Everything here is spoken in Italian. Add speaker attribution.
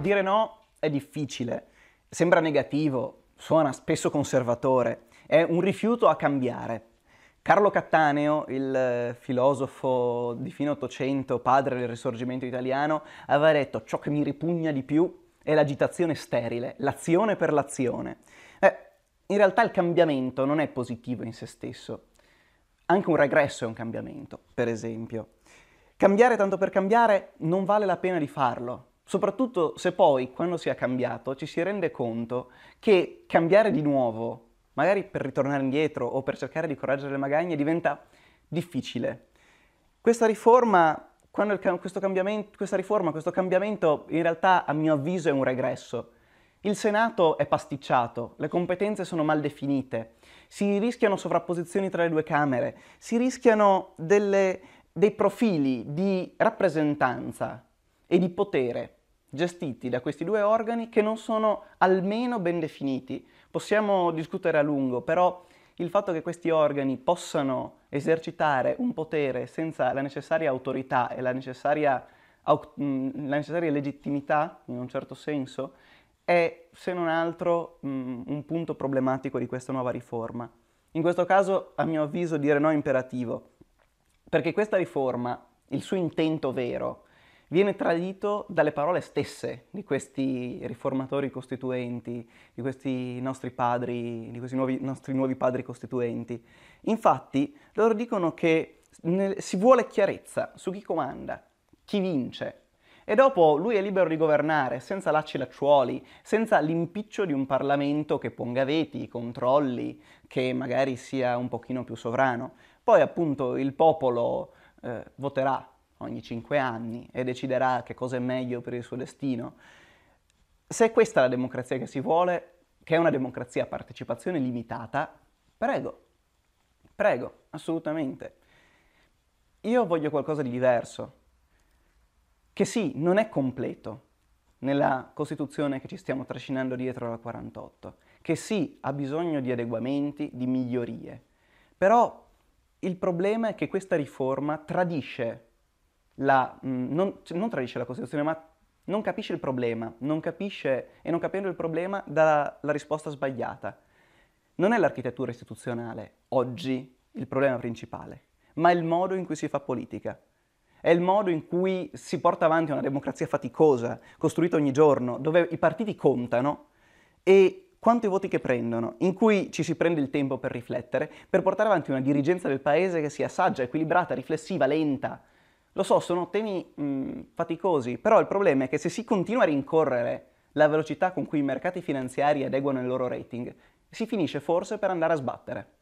Speaker 1: dire no è difficile, sembra negativo, suona spesso conservatore, è un rifiuto a cambiare. Carlo Cattaneo, il eh, filosofo di fine Ottocento, padre del risorgimento italiano, aveva detto ciò che mi ripugna di più è l'agitazione sterile, l'azione per l'azione. Eh, in realtà il cambiamento non è positivo in se stesso, anche un regresso è un cambiamento, per esempio. Cambiare tanto per cambiare non vale la pena di farlo, soprattutto se poi, quando si è cambiato, ci si rende conto che cambiare di nuovo, magari per ritornare indietro o per cercare di correggere le magagne, diventa difficile. Questa riforma quando il, questo questa riforma, questo cambiamento in realtà a mio avviso è un regresso. Il Senato è pasticciato, le competenze sono mal definite, si rischiano sovrapposizioni tra le due Camere, si rischiano delle, dei profili di rappresentanza e di potere gestiti da questi due organi che non sono almeno ben definiti. Possiamo discutere a lungo, però il fatto che questi organi possano esercitare un potere senza la necessaria autorità e la necessaria, mm, la necessaria legittimità, in un certo senso, è, se non altro, mm, un punto problematico di questa nuova riforma. In questo caso, a mio avviso, dire no è imperativo, perché questa riforma, il suo intento vero, viene tradito dalle parole stesse di questi riformatori costituenti, di questi nostri padri, di questi nuovi, nostri nuovi padri costituenti. Infatti loro dicono che si vuole chiarezza su chi comanda, chi vince. E dopo lui è libero di governare senza lacci lacciuoli, senza l'impiccio di un Parlamento che ponga veti, controlli, che magari sia un pochino più sovrano. Poi appunto il popolo eh, voterà ogni cinque anni e deciderà che cosa è meglio per il suo destino. Se questa è la democrazia che si vuole, che è una democrazia a partecipazione limitata, prego, prego, assolutamente. Io voglio qualcosa di diverso, che sì, non è completo nella Costituzione che ci stiamo trascinando dietro la 48, che sì, ha bisogno di adeguamenti, di migliorie, però il problema è che questa riforma tradisce la, mm, non, cioè, non tradisce la Costituzione, ma non capisce il problema, non capisce, e non capendo il problema dà la risposta sbagliata. Non è l'architettura istituzionale oggi il problema principale, ma è il modo in cui si fa politica. È il modo in cui si porta avanti una democrazia faticosa, costruita ogni giorno, dove i partiti contano e quanto i voti che prendono, in cui ci si prende il tempo per riflettere, per portare avanti una dirigenza del paese che sia saggia, equilibrata, riflessiva, lenta, lo so, sono temi mh, mm, faticosi, però il problema è che se si continua a rincorrere la velocità con cui i mercati finanziari adeguano il loro rating, si finisce forse per andare a sbattere.